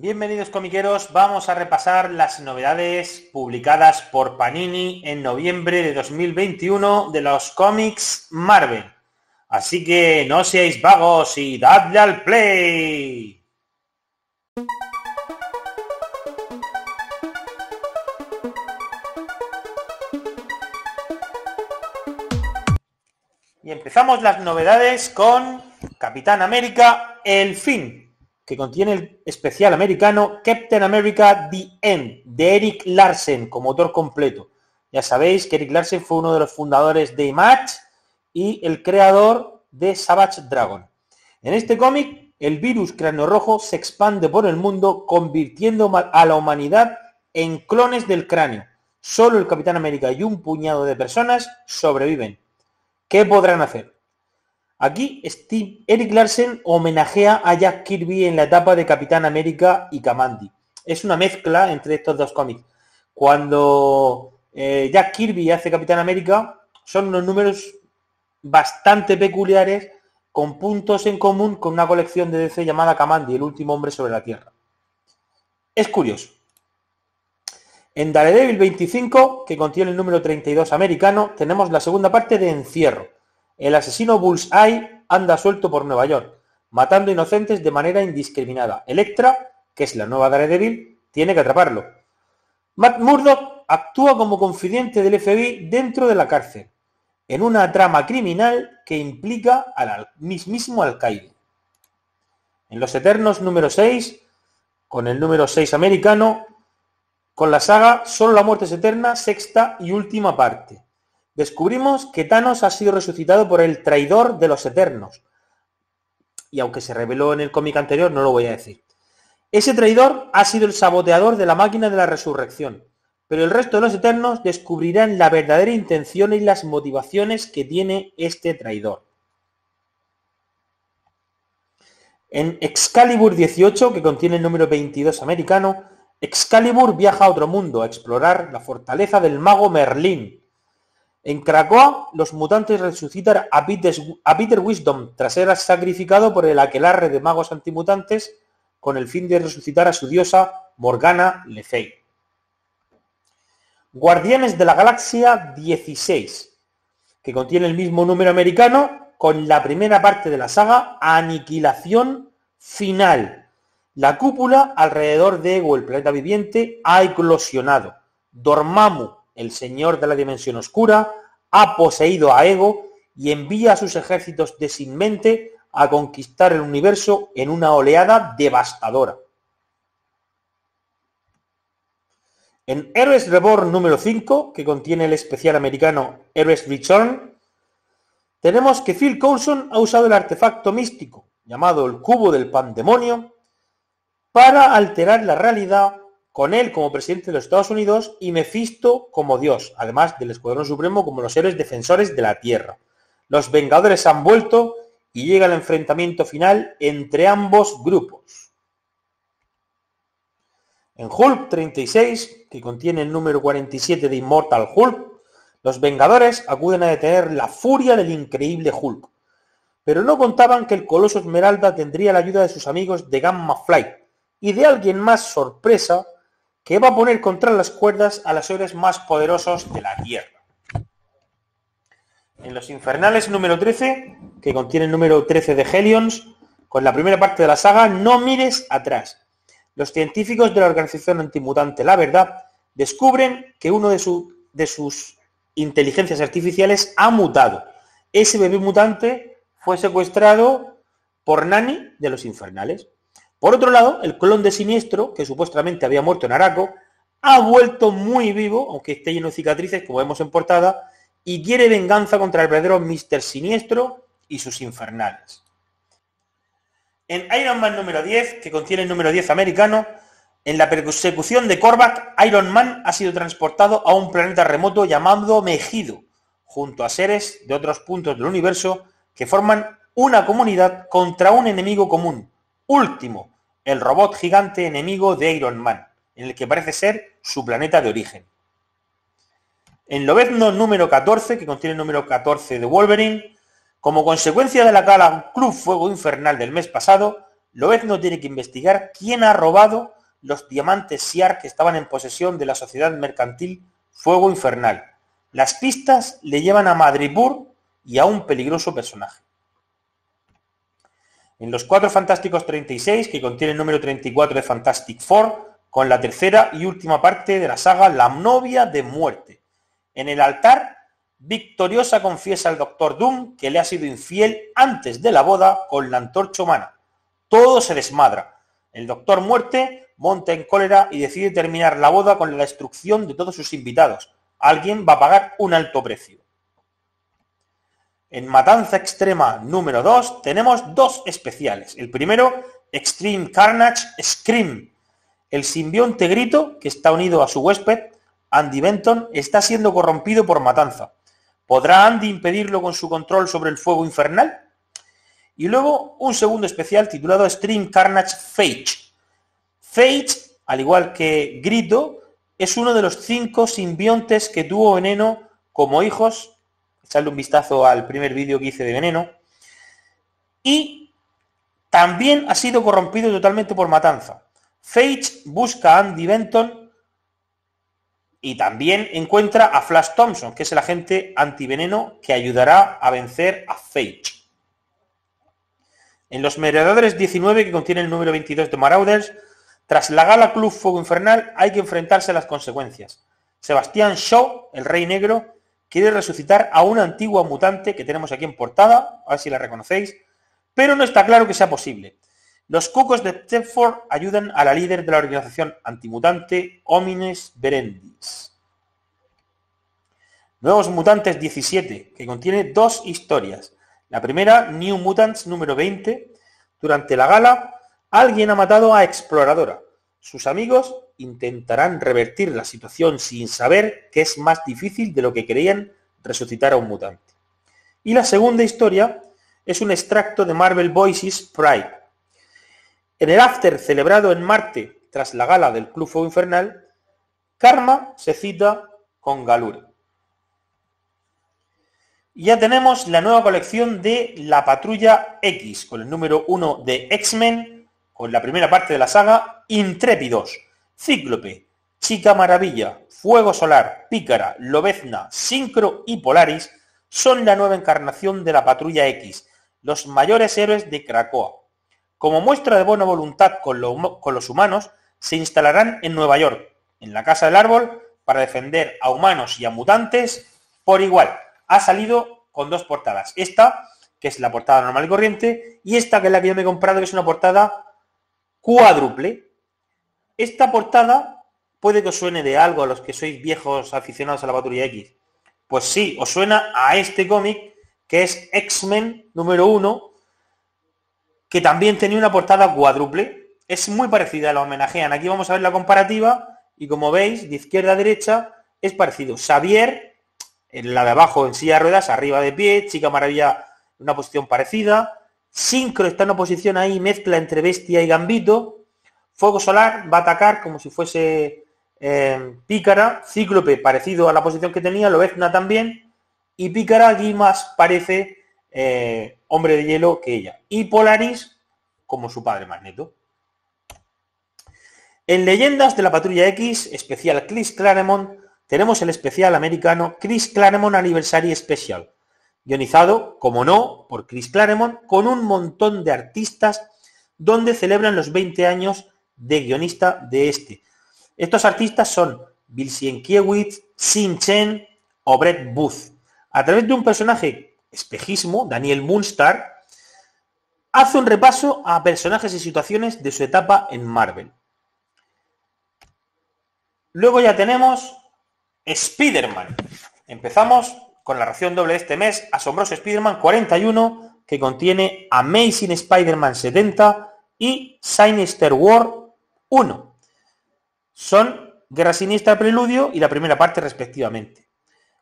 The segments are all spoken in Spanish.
Bienvenidos comiqueros, vamos a repasar las novedades publicadas por Panini en noviembre de 2021 de los cómics Marvel. Así que no seáis vagos y dadle al play. Y empezamos las novedades con Capitán América, el fin, que contiene el especial americano Captain America The End, de Eric Larsen, como autor completo. Ya sabéis que Eric Larsen fue uno de los fundadores de Image y el creador de Savage Dragon. En este cómic, el virus cráneo rojo se expande por el mundo, convirtiendo a la humanidad en clones del cráneo. Solo el Capitán América y un puñado de personas sobreviven. ¿Qué podrán hacer? Aquí Steve, Eric Larsen homenajea a Jack Kirby en la etapa de Capitán América y Kamandi. Es una mezcla entre estos dos cómics. Cuando eh, Jack Kirby hace Capitán América, son unos números bastante peculiares con puntos en común con una colección de DC llamada Kamandi, el último hombre sobre la Tierra. Es curioso. En Daredevil 25, que contiene el número 32 americano, tenemos la segunda parte de Encierro el asesino Bullseye anda suelto por Nueva York, matando inocentes de manera indiscriminada. Electra, que es la nueva Daredevil, tiene que atraparlo. Matt Murdock actúa como confidente del FBI dentro de la cárcel, en una trama criminal que implica al mismísimo alcaide. En Los Eternos número 6, con el número 6 americano, con la saga Solo la muerte es eterna, sexta y última parte. Descubrimos que Thanos ha sido resucitado por el traidor de los Eternos. Y aunque se reveló en el cómic anterior, no lo voy a decir. Ese traidor ha sido el saboteador de la máquina de la resurrección, pero el resto de los Eternos descubrirán la verdadera intención y las motivaciones que tiene este traidor. En Excalibur 18, que contiene el número 22 americano, Excalibur viaja a otro mundo a explorar la fortaleza del mago Merlín, en Cracoa, los mutantes resucitan a Peter, Wisdom tras ser sacrificado por el aquelarre de magos antimutantes con el fin de resucitar a su diosa Morgana Le Fay. Guardianes de la Galaxia 16, que contiene el mismo número americano con la primera parte de la saga Aniquilación Final. La cúpula alrededor de Ego, el planeta viviente, ha eclosionado. Dormammu, el señor de la dimensión oscura, ha poseído a Ego y envía a sus ejércitos de sin mente a conquistar el universo en una oleada devastadora. En Héroes Reborn número 5, que contiene el especial americano Heroes Return, tenemos que Phil Coulson ha usado el artefacto místico, llamado el cubo del pandemonio, para alterar la realidad con él como presidente de los Estados Unidos y Mefisto como Dios, además del Escuadrón Supremo como los héroes defensores de la Tierra. Los Vengadores han vuelto y llega el enfrentamiento final entre ambos grupos. En Hulk 36, que contiene el número 47 de Immortal Hulk, los Vengadores acuden a detener la furia del increíble Hulk. Pero no contaban que el Coloso Esmeralda tendría la ayuda de sus amigos de Gamma Flight y de alguien más sorpresa que va a poner contra las cuerdas a los seres más poderosos de la Tierra. En los infernales número 13, que contiene el número 13 de Helions, con la primera parte de la saga, no mires atrás. Los científicos de la organización antimutante La Verdad descubren que uno de, de sus inteligencias artificiales ha mutado. Ese bebé mutante fue secuestrado por Nani de los infernales. Por otro lado, el clon de Siniestro, que supuestamente había muerto en Araco, ha vuelto muy vivo, aunque esté lleno de cicatrices, como vemos en portada, y quiere venganza contra el verdadero Mr. Siniestro y sus infernales. En Iron Man número 10, que contiene el número 10 americano, en la persecución de Korvac, Iron Man ha sido transportado a un planeta remoto llamado Mejido, junto a seres de otros puntos del universo que forman una comunidad contra un enemigo común, Último, el robot gigante enemigo de Iron Man, en el que parece ser su planeta de origen. En Lobezno número 14, que contiene el número 14 de Wolverine, como consecuencia de la gala Club Fuego Infernal del mes pasado, Lobezno tiene que investigar quién ha robado los diamantes SIAR que estaban en posesión de la sociedad mercantil Fuego Infernal. Las pistas le llevan a Madripoor y a un peligroso personaje en los cuatro Fantásticos 36, que contiene el número 34 de Fantastic Four, con la tercera y última parte de la saga La novia de muerte. En el altar, Victoriosa confiesa al Doctor Doom que le ha sido infiel antes de la boda con la antorcha humana. Todo se desmadra. El Doctor Muerte monta en cólera y decide terminar la boda con la destrucción de todos sus invitados. Alguien va a pagar un alto precio. En Matanza Extrema número 2 tenemos dos especiales. El primero, Extreme Carnage Scream. El simbionte grito, que está unido a su huésped, Andy Benton, está siendo corrompido por Matanza. ¿Podrá Andy impedirlo con su control sobre el fuego infernal? Y luego un segundo especial titulado Extreme Carnage Fage. Fage, al igual que Grito, es uno de los cinco simbiontes que tuvo Veneno como hijos echarle un vistazo al primer vídeo que hice de veneno. Y también ha sido corrompido totalmente por matanza. Fage busca a Andy Benton y también encuentra a Flash Thompson, que es el agente antiveneno que ayudará a vencer a Fage. En los Meredadores 19, que contiene el número 22 de Marauders, tras la gala Club Fuego Infernal hay que enfrentarse a las consecuencias. Sebastián Shaw, el Rey Negro, quiere resucitar a una antigua mutante que tenemos aquí en portada, a ver si la reconocéis, pero no está claro que sea posible. Los cucos de Stepford ayudan a la líder de la organización antimutante Homines Berendis. Nuevos Mutantes 17, que contiene dos historias. La primera, New Mutants número 20. Durante la gala, alguien ha matado a Exploradora. Sus amigos intentarán revertir la situación sin saber que es más difícil de lo que creían resucitar a un mutante. Y la segunda historia es un extracto de Marvel Voices Pride. En el after celebrado en Marte tras la gala del Club Infernal, Karma se cita con galure. Y ya tenemos la nueva colección de La Patrulla X, con el número 1 de X-Men, con la primera parte de la saga, Intrépidos. Cíclope, Chica Maravilla, Fuego Solar, Pícara, Lobezna, Sincro y Polaris son la nueva encarnación de la Patrulla X, los mayores héroes de Krakoa. Como muestra de buena voluntad con, los humanos, se instalarán en Nueva York, en la Casa del Árbol, para defender a humanos y a mutantes por igual. Ha salido con dos portadas. Esta, que es la portada normal y corriente, y esta, que es la que yo me he comprado, que es una portada cuádruple, esta portada puede que os suene de algo a los que sois viejos aficionados a la Patrulla X. Pues sí, os suena a este cómic que es X-Men número 1, que también tenía una portada cuádruple. Es muy parecida, a la homenajean. Aquí vamos a ver la comparativa y como veis, de izquierda a derecha es parecido. Xavier, en la de abajo en silla de ruedas, arriba de pie, Chica Maravilla una posición parecida. Sincro está en oposición posición ahí, mezcla entre bestia y gambito. Fuego solar va a atacar como si fuese em, Pícara, Cíclope parecido a la posición que tenía, Loezna también, y Pícara aquí más parece eh, hombre de hielo que ella. Y Polaris como su padre Magneto. En Leyendas de la Patrulla X, especial Chris Claremont, tenemos el especial americano Chris Claremont Anniversary Special, guionizado, como no, por Chris Claremont, con un montón de artistas donde celebran los 20 años de guionista de este. Estos artistas son Bill Sienkiewicz, Sin Chen o Brett Booth. A través de un personaje espejismo, Daniel Moonstar, hace un repaso a personajes y situaciones de su etapa en Marvel. Luego ya tenemos Spider-Man. Empezamos con la ración doble de este mes, Asombroso Spider-Man 41, que contiene Amazing Spider-Man 70 y Sinister War uno, Son Guerra Siniestra Preludio y la primera parte respectivamente.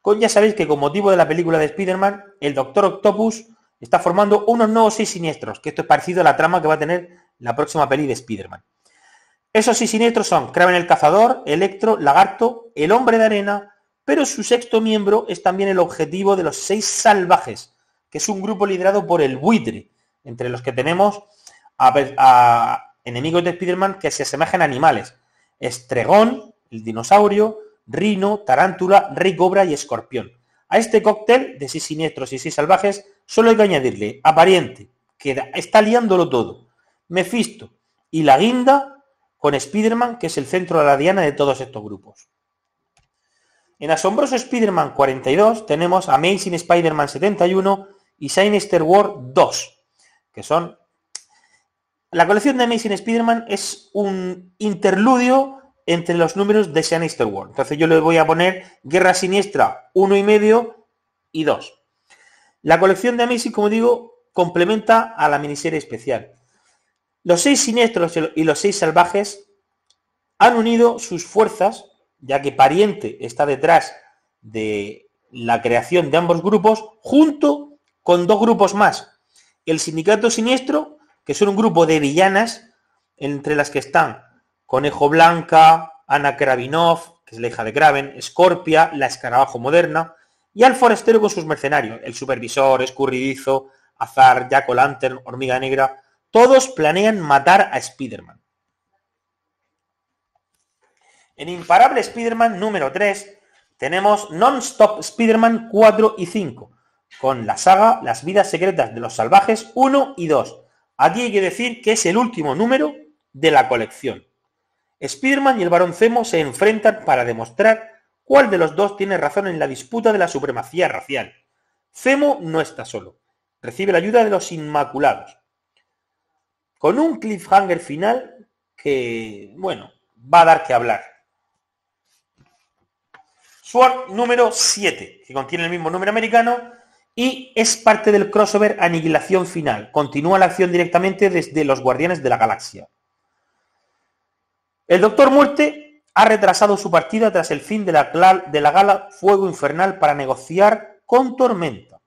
Con ya sabéis que con motivo de la película de Spider-Man, el Doctor Octopus está formando unos nuevos seis siniestros, que esto es parecido a la trama que va a tener la próxima peli de Spider-Man. Esos seis siniestros son Kraven el Cazador, Electro, Lagarto, el Hombre de Arena, pero su sexto miembro es también el objetivo de los seis salvajes, que es un grupo liderado por el buitre, entre los que tenemos a enemigos de Spider-Man que se asemejan a animales. Estregón, el dinosaurio, rino, tarántula, rey cobra y escorpión. A este cóctel de sí siniestros y seis salvajes solo hay que añadirle pariente, que está liándolo todo, Mephisto y la guinda con Spider-Man, que es el centro de la diana de todos estos grupos. En Asombroso Spider-Man 42 tenemos Amazing Spider-Man 71 y Sinister War 2, que son la colección de Amazing Spider-Man es un interludio entre los números de Sinister World. Entonces yo le voy a poner Guerra Siniestra 1 y medio y 2. La colección de Amazing, como digo, complementa a la miniserie especial. Los seis siniestros y los seis salvajes han unido sus fuerzas, ya que Pariente está detrás de la creación de ambos grupos, junto con dos grupos más, el Sindicato Siniestro que son un grupo de villanas entre las que están Conejo Blanca, Ana Kravinov, que es la hija de Kraven, Scorpia, la escarabajo moderna, y al forestero con sus mercenarios, el supervisor, escurridizo, Azar, Jack Lantern, Hormiga Negra, todos planean matar a Spider-Man. En Imparable Spider-Man número 3 tenemos Non-Stop Spider-Man 4 y 5, con la saga Las vidas secretas de los salvajes 1 y 2, Aquí ah, hay que decir que es el último número de la colección. Spearman y el Barón Zemo se enfrentan para demostrar cuál de los dos tiene razón en la disputa de la supremacía racial. Zemo no está solo. Recibe la ayuda de los Inmaculados. Con un cliffhanger final que, bueno, va a dar que hablar. Sword número 7, que contiene el mismo número americano y es parte del crossover Aniquilación Final. Continúa la acción directamente desde los Guardianes de la Galaxia. El Doctor Muerte ha retrasado su partida tras el fin de la, de la gala Fuego Infernal para negociar con Tormenta.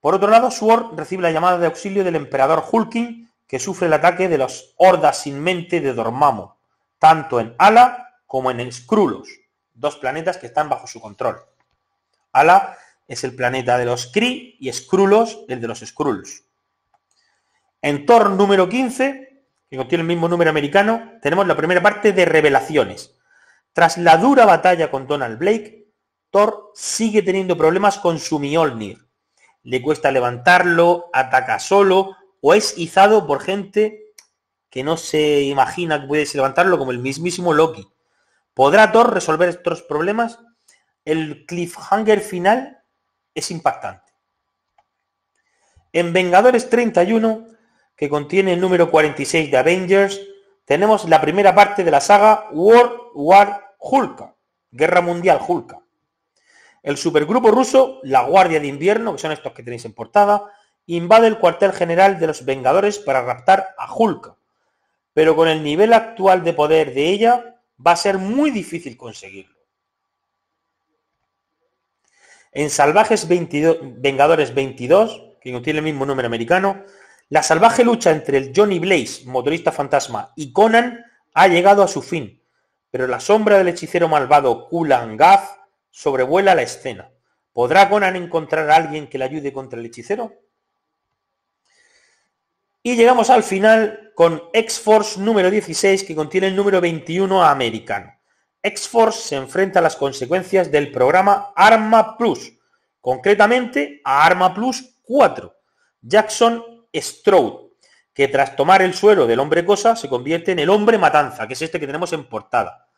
Por otro lado, Sword recibe la llamada de auxilio del emperador Hulking, que sufre el ataque de los hordas sin mente de Dormammu, tanto en Ala como en Skrulos, dos planetas que están bajo su control. Ala es el planeta de los Kree y Skrullos, el de los Skrulls. En Thor número 15, que contiene el mismo número americano, tenemos la primera parte de revelaciones. Tras la dura batalla con Donald Blake, Thor sigue teniendo problemas con su Mjolnir. Le cuesta levantarlo, ataca solo o es izado por gente que no se imagina que puede levantarlo como el mismísimo Loki. ¿Podrá Thor resolver estos problemas? El cliffhanger final es impactante. En Vengadores 31, que contiene el número 46 de Avengers, tenemos la primera parte de la saga World War Hulka, Guerra Mundial Hulka. El supergrupo ruso, la Guardia de Invierno, que son estos que tenéis en portada, invade el cuartel general de los Vengadores para raptar a Hulka. Pero con el nivel actual de poder de ella, va a ser muy difícil conseguirlo. En Salvajes Vengadores 22, que contiene el mismo número americano, la salvaje lucha entre el Johnny Blaze, motorista fantasma, y Conan ha llegado a su fin, pero la sombra del hechicero malvado Kulan Gath sobrevuela la escena. ¿Podrá Conan encontrar a alguien que le ayude contra el hechicero? Y llegamos al final con X-Force número 16 que contiene el número 21 americano. X-Force se enfrenta a las consecuencias del programa Arma Plus, concretamente a Arma Plus 4. Jackson Stroud, que tras tomar el suelo del hombre cosa se convierte en el hombre matanza, que es este que tenemos en portada.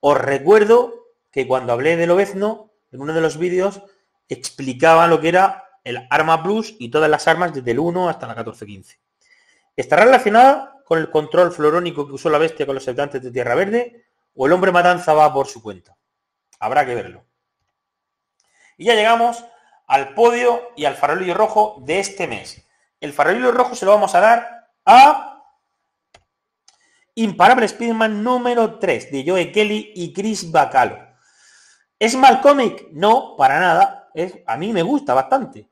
Os recuerdo que cuando hablé del Obezno, en uno de los vídeos, explicaba lo que era el Arma Plus y todas las armas desde el 1 hasta la 14-15. Está relacionada con el control florónico que usó la bestia con los habitantes de Tierra Verde o el hombre matanza va por su cuenta. Habrá que verlo. Y ya llegamos al podio y al farolillo rojo de este mes. El farolillo rojo se lo vamos a dar a Imparable Spiderman número 3 de Joe Kelly y Chris Bacalo. ¿Es mal cómic? No, para nada. Es, a mí me gusta bastante.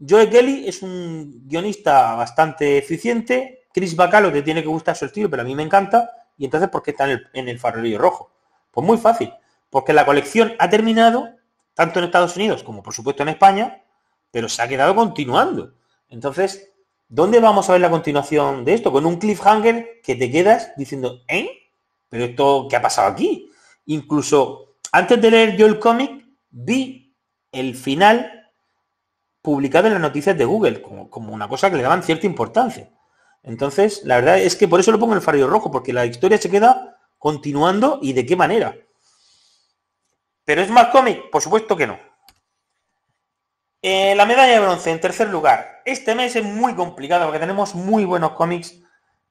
Joe Kelly es un guionista bastante eficiente. Chris Bacalo te tiene que gustar su estilo, pero a mí me encanta. ¿Y entonces por qué está en el, farolillo rojo? Pues muy fácil, porque la colección ha terminado, tanto en Estados Unidos como por supuesto en España, pero se ha quedado continuando. Entonces, ¿dónde vamos a ver la continuación de esto? Con un cliffhanger que te quedas diciendo, ¿eh? ¿Pero esto qué ha pasado aquí? Incluso antes de leer yo el cómic, vi el final publicado en las noticias de Google, como una cosa que le daban cierta importancia. Entonces, la verdad es que por eso lo pongo en el farillo rojo, porque la historia se queda continuando y de qué manera. ¿Pero es más cómic? Por supuesto que no. Eh, la medalla de bronce, en tercer lugar. Este mes es muy complicado porque tenemos muy buenos cómics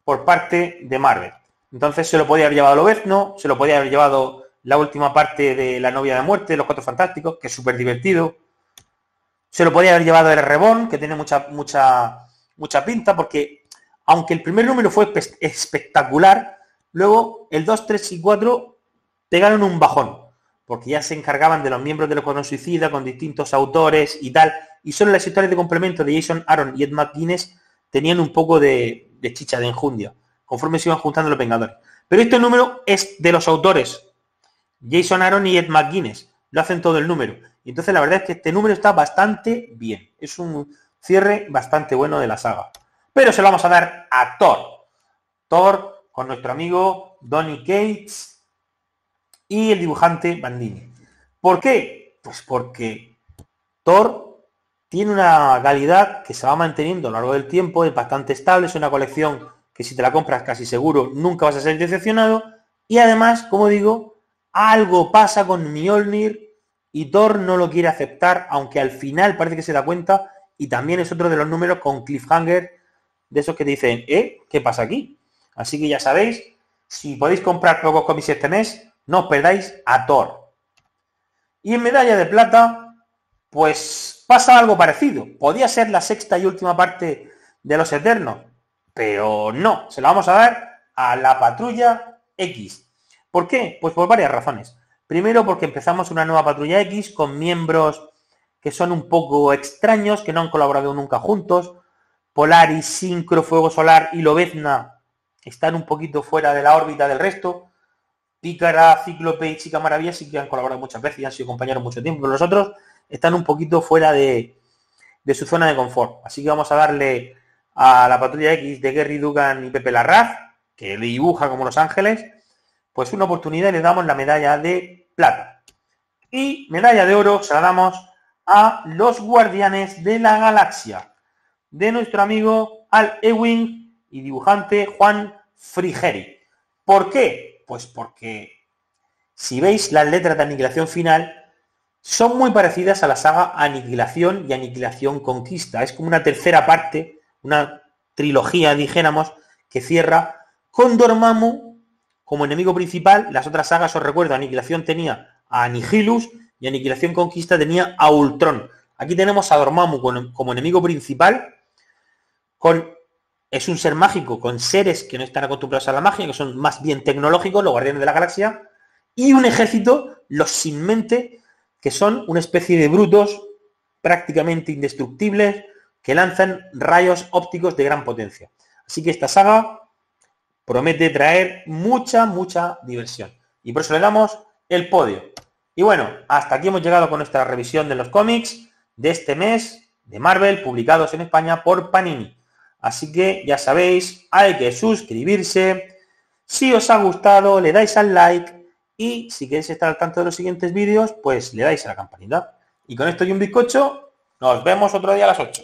por parte de Marvel. Entonces se lo podía haber llevado Lobezno, se lo podía haber llevado la última parte de La novia de muerte, Los Cuatro Fantásticos, que es súper divertido. Se lo podía haber llevado el Rebón, que tiene mucha, mucha, mucha pinta, porque aunque el primer número fue espectacular, luego el 2, 3 y 4 pegaron un bajón, porque ya se encargaban de los miembros de los Escuadrón Suicida con distintos autores y tal, y solo las historias de complemento de Jason Aaron y Ed McGuinness tenían un poco de, de chicha, de enjundia, conforme se iban juntando los Vengadores. Pero este número es de los autores, Jason Aaron y Ed McGuinness, lo hacen todo el número. Y entonces la verdad es que este número está bastante bien, es un cierre bastante bueno de la saga pero se lo vamos a dar a Thor. Thor con nuestro amigo Donny Cates y el dibujante Bandini. ¿Por qué? Pues porque Thor tiene una calidad que se va manteniendo a lo largo del tiempo, es bastante estable, es una colección que si te la compras casi seguro nunca vas a ser decepcionado. Y además, como digo, algo pasa con Mjolnir y Thor no lo quiere aceptar, aunque al final parece que se da cuenta y también es otro de los números con cliffhanger de esos que dicen, ¿eh? ¿Qué pasa aquí? Así que ya sabéis, si podéis comprar pocos cómics este mes, no os perdáis a Thor. Y en medalla de plata, pues pasa algo parecido. Podía ser la sexta y última parte de los Eternos, pero no, se la vamos a dar a la patrulla X. ¿Por qué? Pues por varias razones. Primero porque empezamos una nueva patrulla X con miembros que son un poco extraños, que no han colaborado nunca juntos, Polaris, Sincro, Fuego Solar y Lobezna están un poquito fuera de la órbita del resto. Pícara, Cíclope y Chica Maravilla sí que han colaborado muchas veces y han sido compañeros mucho tiempo, pero los otros están un poquito fuera de, su zona de confort. Así que vamos a darle a la patrulla X de Gary Dugan y Pepe Larraz, que le dibuja como Los Ángeles, pues una oportunidad y le damos la medalla de plata. Y medalla de oro se la damos a los guardianes de la galaxia de nuestro amigo Al Ewing... y dibujante Juan Frigeri. ¿Por qué? Pues porque si veis las letras de aniquilación final, son muy parecidas a la saga Aniquilación y Aniquilación Conquista. Es como una tercera parte, una trilogía, dijéramos, que cierra con Dormammu como enemigo principal. Las otras sagas, os recuerdo, Aniquilación tenía a Annihilus y Aniquilación Conquista tenía a Ultron. Aquí tenemos a Dormammu como enemigo principal es un ser mágico con seres que no están acostumbrados a la magia, que son más bien tecnológicos, los guardianes de la galaxia, y un ejército, los sin mente, que son una especie de brutos prácticamente indestructibles, que lanzan rayos ópticos de gran potencia. Así que esta saga promete traer mucha, mucha diversión. Y por eso le damos el podio. Y bueno, hasta aquí hemos llegado con nuestra revisión de los cómics de este mes de Marvel, publicados en España por Panini. Así que ya sabéis, hay que suscribirse. Si os ha gustado, le dais al like y si queréis estar al tanto de los siguientes vídeos, pues le dais a la campanita. Y con esto y un bizcocho, nos vemos otro día a las 8.